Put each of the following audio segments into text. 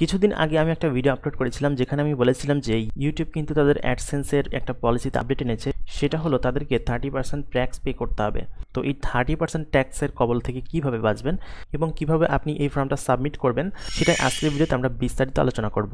কিছুদিন আগে আমি একটা ভিডিও আপলোড করেছিলাম যেখানে আমি বলেছিলাম যে ইউটিউব কিন্তু তাদের অ্যাডসেন্সের একটা পলিসিতে আপডেট এনেছে সেটা হলো তাদেরকে থার্টি পার্সেন্ট ট্যাক্স পে করতে হবে তো এই থার্টি পার্সেন্ট ট্যাক্সের কবল থেকে কিভাবে বাঁচবেন এবং কিভাবে আপনি এই ফর্মটা সাবমিট করবেন সেটাই আজকের ভিডিওতে আমরা বিস্তারিত আলোচনা করব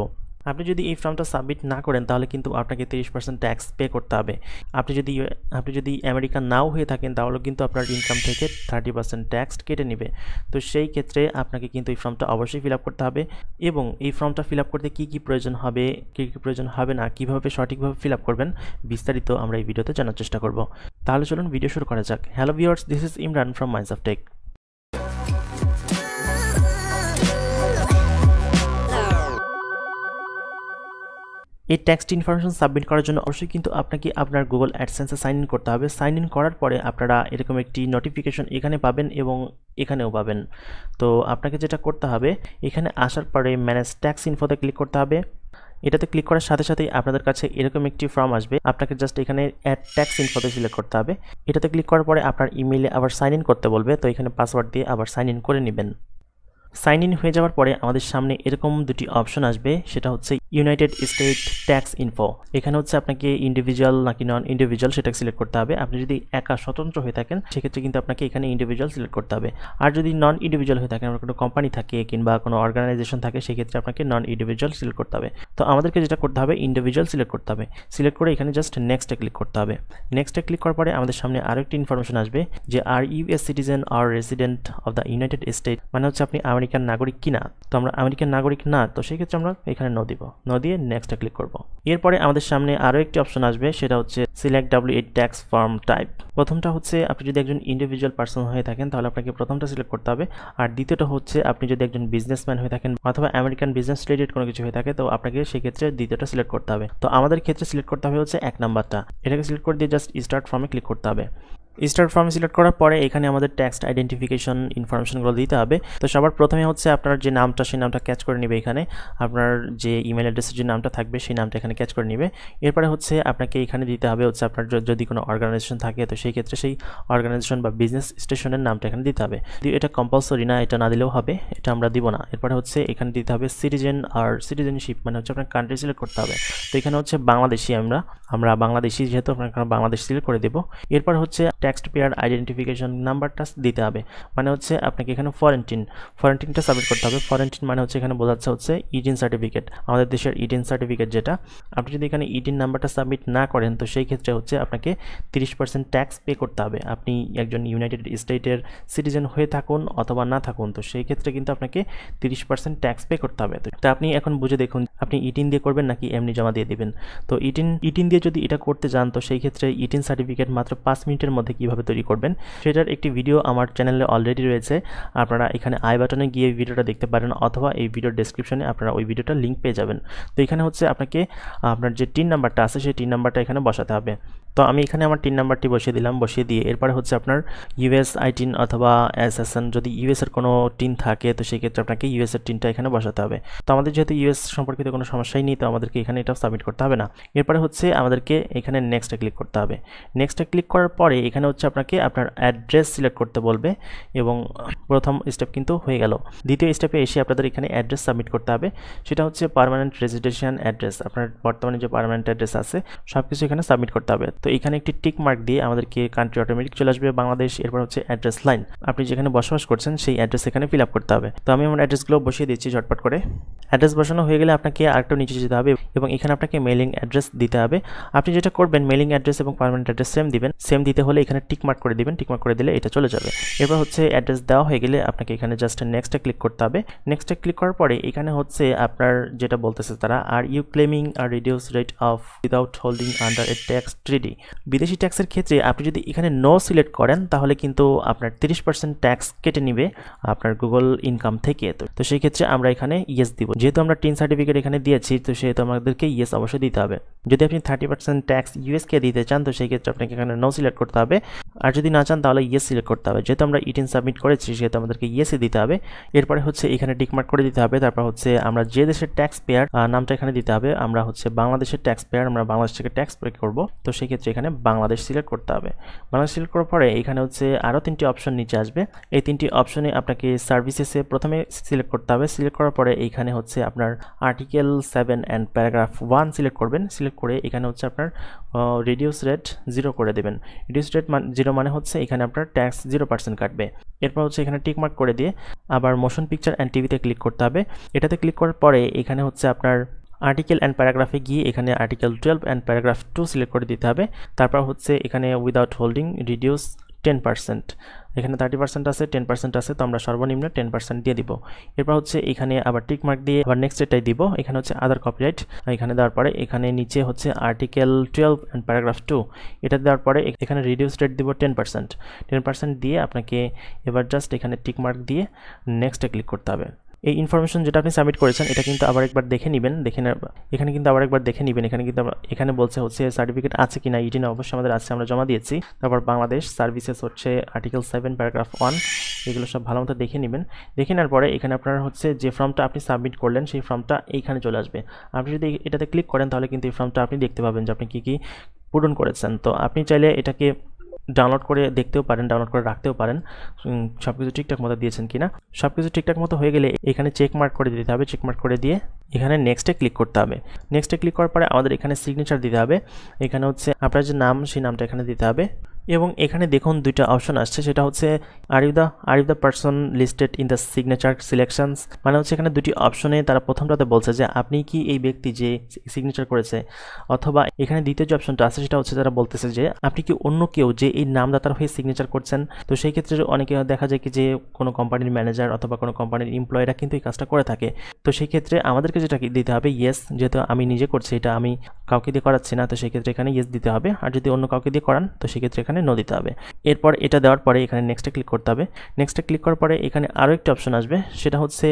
আপনি যদি এই ফর্মটা সাবমিট না করেন তাহলে কিন্তু আপনাকে তিরিশ পার্সেন্ট ট্যাক্স পে করতে হবে আপনি যদি আপনি যদি আমেরিকান নাও হয়ে থাকেন তাহলেও কিন্তু আপনার ইনকাম থেকে থার্টি পার্সেন্ট ট্যাক্স কেটে নেবে তো সেই ক্ষেত্রে আপনাকে কিন্তু এই ফর্মটা অবশ্যই ফিল করতে হবে এবং এই ফর্মটা ফিল করতে কী কী প্রয়োজন হবে কী কী প্রয়োজন হবে না কীভাবে সঠিকভাবে ফিল করবেন বিস্তারিত আমরা এই ভিডিওতে জানার চেষ্টা করব তাহলে চলুন ভিডিও শুরু করা যাক hello viewers this is Imran from Minds of Tech এই ট্যাক্সট ইনফরমেশন সাবমিট করার জন্য অবশ্যই কিন্তু আপনাকে আপনার গুগল অ্যাডসেন্সে সাইন ইন করতে হবে সাইন ইন করার পরে আপনারা এরকম একটি নোটিফিকেশন এখানে পাবেন এবং এখানেও পাবেন তো আপনাকে যেটা করতে হবে এখানে আসার পরে ম্যানেজ ট্যাক্স ইনফোতে ক্লিক করতে হবে এটাতে ক্লিক করার সাথে সাথেই আপনাদের কাছে এরকম একটি ফর্ম আসবে আপনাকে জাস্ট এখানে অ্যাড ট্যাক্স ইনফোতে সিলেক্ট করতে হবে এটাতে ক্লিক করার পরে আপনার ইমেইলে আবার সাইন ইন করতে বলবে তো এখানে পাসওয়ার্ড দিয়ে আবার সাইন ইন করে নেবেন সাইন ইন হয়ে যাওয়ার পরে আমাদের সামনে এরকম দুটি অপশন আসবে সেটা হচ্ছে ইউনাইটেড স্টেট ট্যাক্স ইনফো এখানে হচ্ছে আপনাকে ইন্ডিভিজুয়াল নাকি নন ইন্ডিভিজুয়াল সেটা সিলেক্ট করতে হবে আপনি যদি একা স্বতন্ত্র হয়ে থাকেন সেক্ষেত্রে কিন্তু আপনাকে এখানে ইন্ডিভিজুয়াল সিলেক্ট করতে হবে আর যদি নন ইন্ডিভিজুয়াল হয়ে থাকেন কোনো কোম্পানি থাকে কিংবা কোনো অর্গানাইজেশন থাকে সেক্ষেত্রে আপনাকে নন ইন্ডিভিজুয়াল সিলেক্ট করতে হবে তো আমাদেরকে যেটা করতে হবে ইন্ডিভিজুয়াল সিলেক্ট করতে হবে সিলেক্ট করে এখানে জাস্ট নেক্সটে ক্লিক করতে হবে নেক্সটে ক্লিক করার পরে আমাদের সামনে আরও একটি ইনফরমেশন আসবে যে আর ইউএস সিটিজেন আর resident of the United State মানে হচ্ছে আপনি আমেরিকান নাগরিক কিনা তো আমরা আমেরিকান নাগরিক না তো সেক্ষেত্রে আমরা এখানে ন দিব ন দিয়ে নেক্সটে ক্লিক করব এরপরে আমাদের সামনে আরও একটি অপশন আসবে সেটা হচ্ছে select W eight tax form type প্রথমটা হচ্ছে আপনি যদি একজন ইন্ডিভিজুয়াল পার্সন হয়ে থাকেন তাহলে আপনাকে প্রথমটা সিলেক্ট করতে হবে আর দ্বিতীয়টা হচ্ছে আপনি যদি একজন বিজনেসম্যান হয়ে থাকেন অথবা আমেরিকান বিজনেস রিলেটেড কোনো কিছু হয়ে থাকে তো আপনাকে সেক্ষেত্রে দ্বিতীয়টা সিলেক্ট করতে হবে তো আমাদের ক্ষেত্রে সিলেক্ট করতে হবে হচ্ছে এক নাম্বারটা এটাকে সিলেক্ট করে দিয়ে জাস্ট স্টার্ট ফর্মে ক্লিক করতে হবে স্টার্ট ফর্মে সিলেক্ট করার পরে এখানে আমাদের ট্যাক্সট আইডেন্টিফিকেশন ইনফরমেশনগুলো দিতে হবে তো সবার প্রথমে হচ্ছে আপনার যে নামটা সেই নামটা ক্যাচ করে নেবে এখানে আপনার যে ইমেল অ্যাড্রেসের যে নামটা থাকবে সেই নামটা এখানে ক্যাচ করে নেবে এরপরে হচ্ছে আপনাকে এখানে দিতে হবে হচ্ছে আপনার যদি কোনো অর্গানাইজেশন থাকে তো সেই ক্ষেত্রে সেই অর্গানাইজেশন বা বিজনেস স্টেশনের নামটা এখানে দিতে হবে এটা কম্পালসরি না এটা না দিলেও হবে এটা আমরা দিব না এরপরে হচ্ছে এখানে দিতে হবে সিটিজেন আর সিটিজেনশিপ মানে হচ্ছে আপনার কান্ট্রি সিলেক্ট করতে হবে তো এখানে হচ্ছে বাংলাদেশি আমরা আমরা বাংলাদেশি যেহেতু আপনার বাংলাদেশ সিলেক্ট করে দেবো এরপর হচ্ছে ট্যাক্সড পেয়ার আইডেন্টিফিকেশন নাম্বারটা দিতে হবে মানে হচ্ছে আপনাকে এখানে ফরেন্টিন ফরেন্টিনটা সাবমিট করতে হবে ফরেন্টিন মানে হচ্ছে এখানে বোঝাচ্ছে হচ্ছে ইডিন e সার্টিফিকেট আমাদের দেশের ইডিন e সার্টিফিকেট যেটা আপনি যদি এখানে ইডিন নাম্বারটা সাবমিট না করেন তো সেই ক্ষেত্রে হচ্ছে আপনাকে তিরিশ পার্সেন্ট ট্যাক্স পে করতে হবে আপনি একজন ইউনাইটেড স্টেটের সিটিজেন হয়ে থাকুন অথবা না থাকুন তো সেই ক্ষেত্রে কিন্তু আপনাকে তিরিশ পার্সেন্ট ট্যাক্স পে করতে হবে তো আপনি এখন বুঝে দেখুন আপনি ইটিন e দিয়ে করবেন নাকি এমনি জমা দিয়ে দেবেন তো ইটিন ইটিন দিয়ে যদি এটা করতে যান তো সেই ক্ষেত্রে ইটিন সার্টিফিকেট মাত্র পাঁচ মিনিটের মধ্যে কিভাবে তৈরি করবেন সেটার একটি ভিডিও আমার চ্যানেলে অলরেডি রয়েছে আপনারা এখানে আই বাটনে গিয়ে ভিডিওটা দেখতে পারেন অথবা এই ভিডিওর ডেসক্রিপশনে আপনারা ওই ভিডিওটা লিঙ্ক পেয়ে যাবেন তো এখানে হচ্ছে আপনাকে আপনার যে টিন নাম্বারটা আছে সেই টিন নাম্বারটা এখানে বসাতে হবে তো আমি এখানে আমার টিন নাম্বারটি বসিয়ে দিলাম বসিয়ে দিয়ে এরপরে হচ্ছে আপনার ইউএস আইটিন অথবা অ্যাসাসান যদি ইউএসের কোনো টিন থাকে তো সেক্ষেত্রে আপনাকে ইউএসের টিনটা এখানে বসাতে হবে তো আমাদের যেহেতু ইউএস সম্পর্কিত কোনো সমস্যাই নেই তো আমাদেরকে এখানে এটা সাবমিট করতে হবে না এরপরে হচ্ছে আমাদেরকে এখানে নেক্সটে ক্লিক করতে হবে নেক্সটে ক্লিক করার পরে এখানে হচ্ছে আপনাকে আপনার অ্যাড্রেস সিলেক্ট করতে বলবে এবং প্রথম স্টেপ কিন্তু হয়ে গেল দ্বিতীয় স্টেপে এসে আপনাদের এখানে অ্যাড্রেস সাবমিট করতে হবে সেটা হচ্ছে পারমানেন্ট রেজিস্ট্রেশন অ্যাড্রেস আপনার বর্তমানে যে পারমানেন্ট অ্যাড্রেস আছে সব কিছু এখানে সাবমিট করতে হবে তো এখানে একটি টিক মার্ক দিয়ে আমাদেরকে কান্ট্রি অটোমেটিক চলে আসবে বাংলাদেশ এরপর হচ্ছে অ্যাড্রেস লাইন আপনি যেখানে বসবাস করছেন সেই অ্যাড্রেস এখানে ফিল আপ করতে হবে তো আমি আমার অ্যাড্রেসগুলো বসিয়ে দিচ্ছি ঝটপট করে অ্যাড্রেস বসানো হয়ে গেলে আপনাকে আরেকটু নিচে যেতে হবে এবং এখানে আপনাকে মেলিং অ্যাড্রেস দিতে হবে আপনি যেটা করবেন মেলিং অ্যাড্রেস এবং পারমানেন্ট অ্যাড্রেস সেম দিবেন সেম দিতে হলে এখানে টিক মার্ক করে দিবেন টিক মার্ক করে দিলে এটা চলে যাবে এবার হচ্ছে অ্যাড্রেস দেওয়া হয়ে গেলে আপনাকে এখানে জাস্ট নেক্সটে ক্লিক করতে হবে নেক্সটে ক্লিক করার পরে এখানে হচ্ছে আপনার যেটা বলতেছে তারা are you claiming are reduce rate of without holding under a tax treaty বিদেশি ট্যাক্সের ক্ষেত্রে আপনি যদি এখানে নো সিলেক্ট করেন তাহলে কিন্তু আপনার তিরিশ পার্সেন্ট ট্যাক্স কেটে নিবে আপনার গুগল ইনকাম থেকে তো তো সেই ক্ষেত্রে আমরা এখানে ইয়েস দিব যেহেতু আমরা টিন সার্টিফিকেট এখানে দিয়েছি তো সেহেতু আমাদেরকে ইয়েস অবশ্যই দিতে হবে যদি আপনি থার্টি পার্সেন্ট ট্যাক্স ইউএসকে দিতে চান তো সেই ক্ষেত্রে আপনাকে এখানে নো সিলেক্ট করতে হবে আর যদি না চান তাহলে ইয়েস সিলেক্ট করতে হবে যেহেতু আমরা ইটিন সাবমিট করেছি সেহেতু আমাদেরকে ইয়েসে দিতে হবে এরপরে হচ্ছে এখানে টিকমার্ক করে দিতে হবে তারপর হচ্ছে আমরা যে দেশের ট্যাক্স পেয়ার নামটা এখানে দিতে হবে আমরা হচ্ছে বাংলাদেশের ট্যাক্স পেয়ার আমরা বাংলাদেশ থেকে ট্যাক্স পে করবো তো সেক্ষেত্রে হচ্ছে এখানে বাংলাদেশ সিলেক্ট করতে হবে বাংলাদেশ সিলেক্ট করার পরে এখানে হচ্ছে আরও তিনটি অপশন নিচে আসবে এই তিনটি অপশনে আপনাকে সার্ভিসেসে প্রথমে সিলেক্ট করতে হবে সিলেক্ট করার পরে এইখানে হচ্ছে আপনার article seven and paragraph one select করবেন সিলেক্ট করে এখানে হচ্ছে আপনার রিডিউস রেট জিরো করে দেবেন রিডিউস রেট জিরো মানে হচ্ছে এখানে আপনার ট্যাক্স জিরো পার্সেন্ট কাটবে এরপর হচ্ছে এখানে টিকমার্ক করে দিয়ে আবার মোশন পিকচার অ্যান্ড টিভিতে ক্লিক করতে হবে এটাতে ক্লিক করার পরে এখানে হচ্ছে আপনার আর্টিকেল অ্যান্ড প্যারাগ্রাফে গিয়ে এখানে article twelve and paragraph two select করে দিতে হবে তারপর হচ্ছে এখানে without holding reduce ten percent এখানে থার্টি পার্সেন্ট আছে টেন পার্সেন্ট আছে তো আমরা সর্বনিম্ন টেন পার্সেন্ট দিয়ে দিব এরপর হচ্ছে এখানে আবার টিক মার্ক দিয়ে আবার নেক্সট এটাই দিব এখানে হচ্ছে আদার কপিরাইট এখানে দেওয়ার পরে এখানে নিচে হচ্ছে article twelve and paragraph two এটা দেওয়ার পরে এখানে রিডিউস রেট দিব টেন পার্সেন্ট টেন পার্সেন্ট দিয়ে আপনাকে এবার জাস্ট এখানে টিক মার্ক দিয়ে নেক্সটে ক্লিক করতে হবে এই ইনফরমেশন যেটা আপনি সাবমিট করেছেন এটা কিন্তু আবার একবার দেখে নেবেন দেখে এখানে কিন্তু আবার একবার দেখে নেবেন এখানে কিন্তু এখানে বলছে হচ্ছে সার্টিফিকেট আছে কিনা ইটি না অবশ্যই আমাদের আছে আমরা জমা দিয়েছি তারপর বাংলাদেশ সার্ভিসেস হচ্ছে আর্টিকেল সেভেন প্যারাগ্রাফ ওয়ান এগুলো সব ভালো মতো দেখে নেবেন দেখে নেওয়ার পরে এখানে আপনার হচ্ছে যে ফর্মটা আপনি সাবমিট করলেন সেই ফর্মটা এইখানে চলে আসবে আপনি যদি এটাতে ক্লিক করেন তাহলে কিন্তু এই ফর্মটা আপনি দেখতে পাবেন যে আপনি কী কী পূরণ করেছেন তো আপনি চাইলে এটাকে ডাউনলোড করে দেখতেও পারেন ডাউনলোড করে রাখতেও পারেন সব কিছু ঠিকঠাক মতো দিয়েছেন কিনা সব কিছু ঠিকঠাক মতো হয়ে গেলে এখানে চেক মার্ক করে দিতে হবে চেক মার্ক করে দিয়ে এখানে নেক্সটে ক্লিক করতে হবে নেক্সটে ক্লিক করার পরে আমাদের এখানে সিগনেচার দিতে হবে এখানে হচ্ছে আপনার যে নাম সেই নামটা এখানে দিতে হবে এবং এখানে দেখুন দুইটা অপশন আসছে সেটা হচ্ছে are you the are you the person listed in the signature selections মানে হচ্ছে এখানে দুটি অপশনে তারা প্রথমটাতে বলছে যে আপনি কি এই ব্যক্তি যে সিগনেচার করেছে অথবা এখানে দ্বিতীয় যে অপশনটা আছে সেটা হচ্ছে তারা বলতেছে যে আপনি কি অন্য কেউ যে এই নামদাতার হয়ে সিগনেচার করছেন তো সেই ক্ষেত্রে অনেকে দেখা যায় কি যে কোনো কোম্পানির ম্যানেজার অথবা কোনো কোম্পানির এমপ্লয়িরা কিন্তু এই কাজটা করে থাকে তো সেই ক্ষেত্রে আমাদেরকে যেটা দিতে হবে ইয়েস যেহেতু আমি নিজে করছি এটা আমি কাউকে দিয়ে করাচ্ছি না তো সেক্ষেত্রে এখানে ইয়েস দিতে হবে আর যদি অন্য কাউকে দিয়ে করান তো সেক্ষেত্রে এখানে এখানে নো দিতে হবে এরপর এটা দেওয়ার পরে এখানে নেক্সটে ক্লিক করতে হবে নেক্সটে ক্লিক করার পরে এখানে আরও একটি অপশন আসবে সেটা হচ্ছে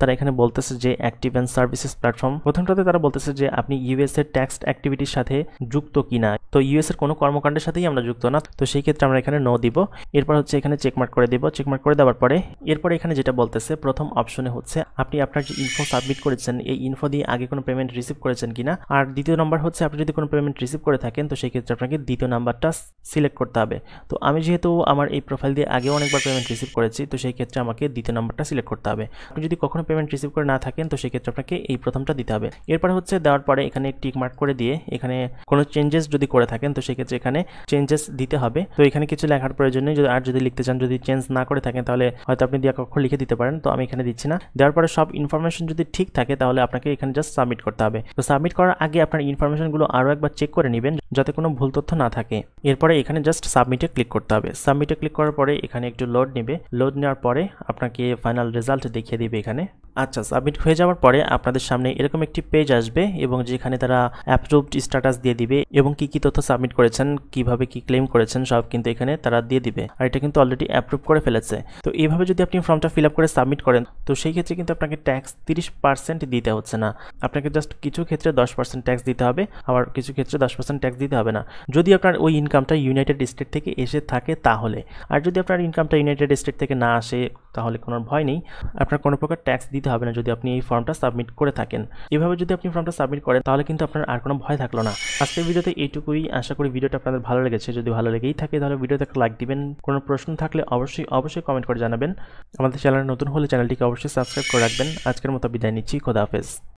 তারা এখানে বলতেছে যে অ্যাক্টিভ অ্যান্ড সার্ভিসেস প্ল্যাটফর্ম প্রথমটাতে তারা বলতেছে যে আপনি ইউএস এর ট্যাক্স অ্যাক্টিভিটির সাথে যুক্ত কিনা তো ইউএস এর কোনো কর্মকাণ্ডের সাথেই আমরা যুক্ত না তো সেই ক্ষেত্রে আমরা এখানে নো দিব এরপর হচ্ছে এখানে চেকমার্ক করে দেব চেকমার্ক করে দেওয়ার পরে এরপরে এখানে যেটা বলতেছে প্রথম অপশনে হচ্ছে আপনি আপনার যে ইনফো সাবমিট করেছেন এই ইনফো দিয়ে আগে কোনো পেমেন্ট রিসিভ করেছেন কিনা আর দ্বিতীয় নম্বর হচ্ছে আপনি যদি কোনো পেমেন্ট রিসিভ করে থাকেন তো সেই ক্ষেত্রে আপনাকে দ্বিতীয় নাম্বারটা সিলেক্ট করতে হবে তো আমি যেহেতু আমার এই প্রোফাইল দিয়ে আগে অনেকবার পেমেন্ট রিসিভ করেছি তো সেই ক্ষেত্রে আমাকে দ্বিতীয় নাম্বারটা সিলেক্ট করতে হবে আপনি যদি কখনো পেমেন্ট রিসিভ করে না থাকেন তো সেক্ষেত্রে আপনাকে এই প্রথমটা দিতে হবে এরপরে হচ্ছে দেওয়ার পরে এখানে টিক মার্ক করে দিয়ে এখানে কোনো চেঞ্জেস যদি করে থাকেন তো সেক্ষেত্রে এখানে চেঞ্জেস দিতে হবে তো এখানে কিছু লেখার প্রয়োজন নেই আর যদি লিখতে চান যদি চেঞ্জ না করে থাকেন তাহলে হয়তো আপনি দিয়ে কক্ষ লিখে দিতে পারেন তো আমি এখানে দিচ্ছি না দেওয়ার পরে সব ইনফরমেশন যদি ঠিক থাকে তাহলে আপনাকে এখানে জাস্ট সাবমিট করতে হবে তো সাবমিট করার আগে আপনার ইনফরমেশনগুলো আরও একবার চেক করে নেবেন যাতে কোনো ভুল তথ্য না থাকে এরপরে এখানে জাস্ট জাস্ট সাবমিটে ক্লিক করতে হবে সাবমিটে ক্লিক করার পরে এখানে একটু লোড নেবে লোড নেওয়ার পরে আপনাকে ফাইনাল রেজাল্ট দেখিয়ে দিবে এখানে আচ্ছা সাবমিট হয়ে যাওয়ার পরে আপনাদের সামনে এরকম একটি পেজ আসবে এবং যেখানে তারা অ্যাপ্রুভড স্ট্যাটাস দিয়ে দিবে এবং কি কি তথ্য সাবমিট করেছেন কিভাবে কি ক্লেম করেছেন সব কিন্তু এখানে তারা দিয়ে দিবে আর এটা কিন্তু অলরেডি অ্যাপ্রুভ করে ফেলেছে তো এইভাবে যদি আপনি ফর্মটা ফিল আপ করে সাবমিট করেন তো সেই ক্ষেত্রে কিন্তু আপনাকে ট্যাক্স তিরিশ পার্সেন্ট দিতে হচ্ছে না আপনাকে জাস্ট কিছু ক্ষেত্রে দশ পার্সেন্ট ট্যাক্স দিতে হবে আবার কিছু ক্ষেত্রে দশ পার্সেন্ট ট্যাক্স দিতে হবে না যদি আপনার ওই ইনকামটা ইউনাইটেড স্টেট থেকে এসে থাকে তাহলে আর যদি আপনার ইনকামটা ইউনাইটেড স্টেট থেকে না আসে তাহলে কোনো ভয় নেই আপনার কোনো প্রকার ট্যাক্স দিতে দিতে হবে না যদি আপনি এই ফর্মটা সাবমিট করে থাকেন এভাবে যদি আপনি ফর্মটা সাবমিট করেন তাহলে কিন্তু আপনার আর কোনো ভয় থাকলো না আজকের ভিডিওতে এইটুকুই আশা করি ভিডিওটা আপনাদের ভালো লেগেছে যদি ভালো লেগেই থাকে তাহলে ভিডিওতে একটা লাইক দিবেন কোনো প্রশ্ন থাকলে অবশ্যই অবশ্যই কমেন্ট করে জানাবেন আমাদের চ্যানেল নতুন হলে চ্যানেলটিকে অবশ্যই সাবস্ক্রাইব করে রাখবেন আজকের মতো বিদায় নিচ্ছি খোদা হাফেজ